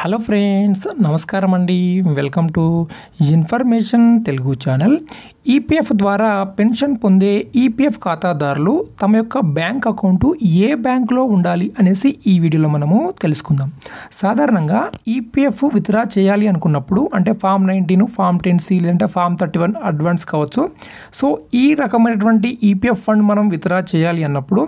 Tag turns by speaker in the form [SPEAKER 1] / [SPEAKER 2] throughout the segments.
[SPEAKER 1] hello friends నమస్కారం అండి welcome to information Telugu channel EPF e ద్వారా పెన్షన్ పొందే ఈపీఎఫ్ e ఖాతాదారులు తమ యొక్క బ్యాంక్ అకౌంటు ఏ బ్యాంకులో ఉండాలి అనేసి ఈ వీడియోలో మనము తెలుసుకుందాం సాధారణంగా ఈపీఎఫ్ e విత్డ్రా చేయాలి అనుకున్నప్పుడు అంటే form nineteen form ten C లేదంటే ఫామ్ థర్టీ వన్ అడ్వాన్స్ కావచ్చు సో ఈ రకమైనటువంటి ఈపీఎఫ్ ఫండ్ మనం విత్డ్రా చేయాలి అన్నప్పుడు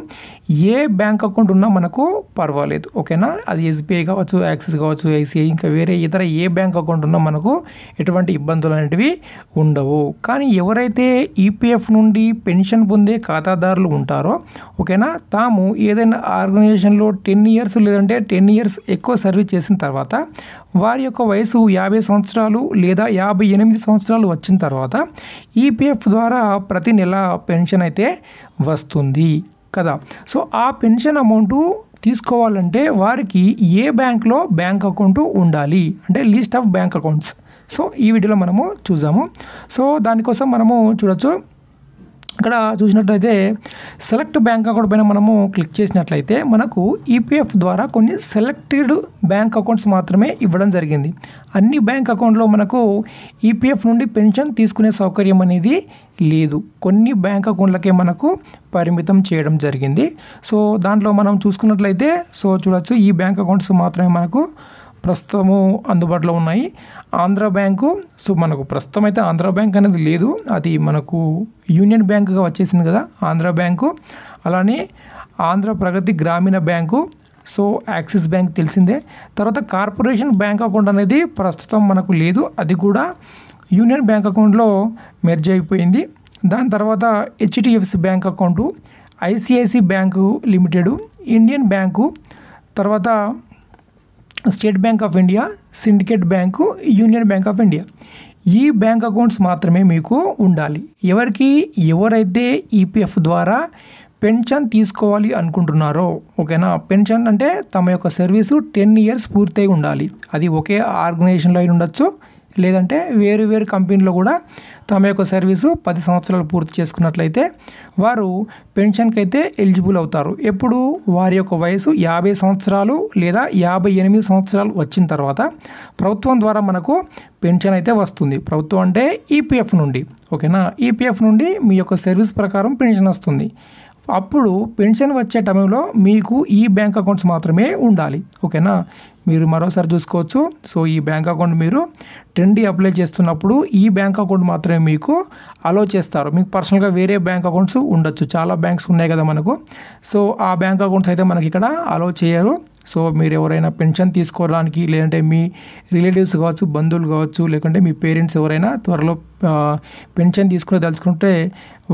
[SPEAKER 1] ఏ బ్యాంక్ అకౌంట్ ఉన్నా మనకు పర్వాలేదు ఓకేనా అది ఎస్బీఐ కావచ్చు యాక్సిస్ కావచ్చు ఐసిఐ ఇంకా వేరే ఇతర ఏ బ్యాంక్ అకౌంట్ ఉన్నా మనకు ఎటువంటి ఇబ్బందులు అనేటివి ఉండవు కానీ ఎవరైతే ఈపీఎఫ్ e నుండి పెన్షన్ పొందే ఖాతాదారులు ఉంటారో ఓకేనా తాము ఏదైనా ఆర్గనైజేషన్లో టెన్ ఇయర్స్ లేదంటే టెన్ ఇయర్స్ ఎక్కువ సర్వీస్ చేసిన తర్వాత వారి యొక్క వయసు యాభై సంవత్సరాలు లేదా యాభై ఎనిమిది సంవత్సరాలు వచ్చిన తర్వాత ఈపీఎఫ్ e ద్వారా ప్రతి నెల పెన్షన్ అయితే వస్తుంది కదా సో ఆ పెన్షన్ అమౌంట్ తీసుకోవాలంటే వారికి ఏ బ్యాంక్లో బ్యాంక్ అకౌంట్ ఉండాలి అంటే list of bank accounts so ఈ వీడియోలో మనము చూసాము సో దానికోసం మనము చూడవచ్చు ఇక్కడ చూసినట్లయితే సెలెక్ట్ బ్యాంక్ అకౌంట్ పైన మనము క్లిక్ చేసినట్లయితే మనకు ఈపీఎఫ్ ద్వారా కొన్ని సెలెక్టెడ్ బ్యాంక్ అకౌంట్స్ మాత్రమే ఇవ్వడం జరిగింది అన్ని బ్యాంక్ అకౌంట్లో మనకు ఈపీఎఫ్ నుండి పెన్షన్ తీసుకునే సౌకర్యం అనేది లేదు కొన్ని బ్యాంక్ అకౌంట్లకే మనకు పరిమితం చేయడం జరిగింది సో దాంట్లో మనం చూసుకున్నట్లయితే సో చూడవచ్చు ఈ బ్యాంక్ అకౌంట్స్ మాత్రమే మనకు ప్రస్తుతము అందుబాటులో ఉన్నాయి ఆంధ్ర బ్యాంకు సో మనకు ప్రస్తుతం అయితే ఆంధ్ర బ్యాంక్ అనేది లేదు అది మనకు యూనియన్ బ్యాంకుగా వచ్చేసింది కదా ఆంధ్ర బ్యాంకు అలానే ఆంధ్ర ప్రగతి గ్రామీణ బ్యాంకు సో యాక్సిస్ బ్యాంక్ తెలిసిందే తర్వాత కార్పొరేషన్ బ్యాంక్ అకౌంట్ అనేది ప్రస్తుతం మనకు లేదు అది కూడా యూనియన్ బ్యాంక్ అకౌంట్లో మెర్జ్ అయిపోయింది దాని తర్వాత HDFC Bank account ICICI Bank Limited Indian Bank తర్వాత State Bank of India Syndicate Bank Union Bank of India ఈ బ్యాంక్ అకౌంట్స్ మాత్రమే మీకు ఉండాలి ఎవరికి ఎవరైతే ఈపీఎఫ్ ద్వారా పెన్షన్ తీసుకోవాలి అనుకుంటున్నారో ఓకేనా పెన్షన్ అంటే తమ యొక్క సర్వీసు టెన్ ఇయర్స్ పూర్తయి ఉండాలి అది ఒకే ఆర్గనైజేషన్లో అయిన ఉండొచ్చు లేదంటే వేరు వేరు కంపెనీలో కూడా తమ యొక్క సర్వీసు పది సంవత్సరాలు పూర్తి చేసుకున్నట్లయితే వారు పెన్షన్కి అయితే ఎలిజిబుల్ అవుతారు ఎప్పుడు వారి యొక్క వయసు యాభై సంవత్సరాలు లేదా యాభై ఎనిమిది సంవత్సరాలు వచ్చిన తర్వాత ప్రభుత్వం ద్వారా మనకు పెన్షన్ అయితే వస్తుంది ప్రభుత్వం అంటే ఈపీఎఫ్ నుండి ఓకేనా ఈపీఎఫ్ నుండి మీ యొక్క సర్వీస్ ప్రకారం పెన్షన్ వస్తుంది అప్పుడు పెన్షన్ వచ్చే టైంలో మీకు ఈ బ్యాంక్ అకౌంట్స్ మాత్రమే ఉండాలి ఓకేనా మీరు మరోసారి చూసుకోవచ్చు సో ఈ బ్యాంక్ అకౌంట్ మీరు టెన్ అప్లై చేస్తున్నప్పుడు ఈ బ్యాంక్ అకౌంట్ మాత్రమే మీకు అలో చేస్తారు మీకు పర్సనల్గా వేరే బ్యాంక్ అకౌంట్స్ ఉండొచ్చు చాలా బ్యాంక్స్ ఉన్నాయి కదా మనకు సో ఆ బ్యాంక్ అకౌంట్స్ అయితే మనకి ఇక్కడ అలో చేయరు సో మీరు ఎవరైనా పెన్షన్ తీసుకోవడానికి లేదంటే మీ రిలేటివ్స్ కావచ్చు బంధువులు కావచ్చు లేకుంటే మీ పేరెంట్స్ ఎవరైనా త్వరలో పెన్షన్ తీసుకుని తలుచుకుంటే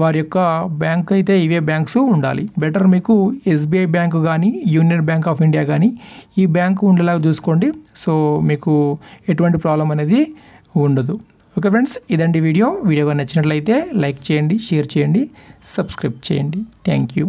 [SPEAKER 1] వారి యొక్క బ్యాంక్ అయితే ఇవే బ్యాంక్స్ ఉండాలి బెటర్ మీకు ఎస్బీఐ బ్యాంకు కానీ యూనియన్ బ్యాంక్ ఆఫ్ ఇండియా కానీ ఈ బ్యాంకు ఉండేలాగా చూసుకోండి సో మీకు ఎటువంటి ప్రాబ్లం అనేది ఉండదు ఓకే ఫ్రెండ్స్ ఇదండి వీడియో వీడియో నచ్చినట్లయితే లైక్ చేయండి షేర్ చేయండి సబ్స్క్రైబ్ చేయండి థ్యాంక్ యూ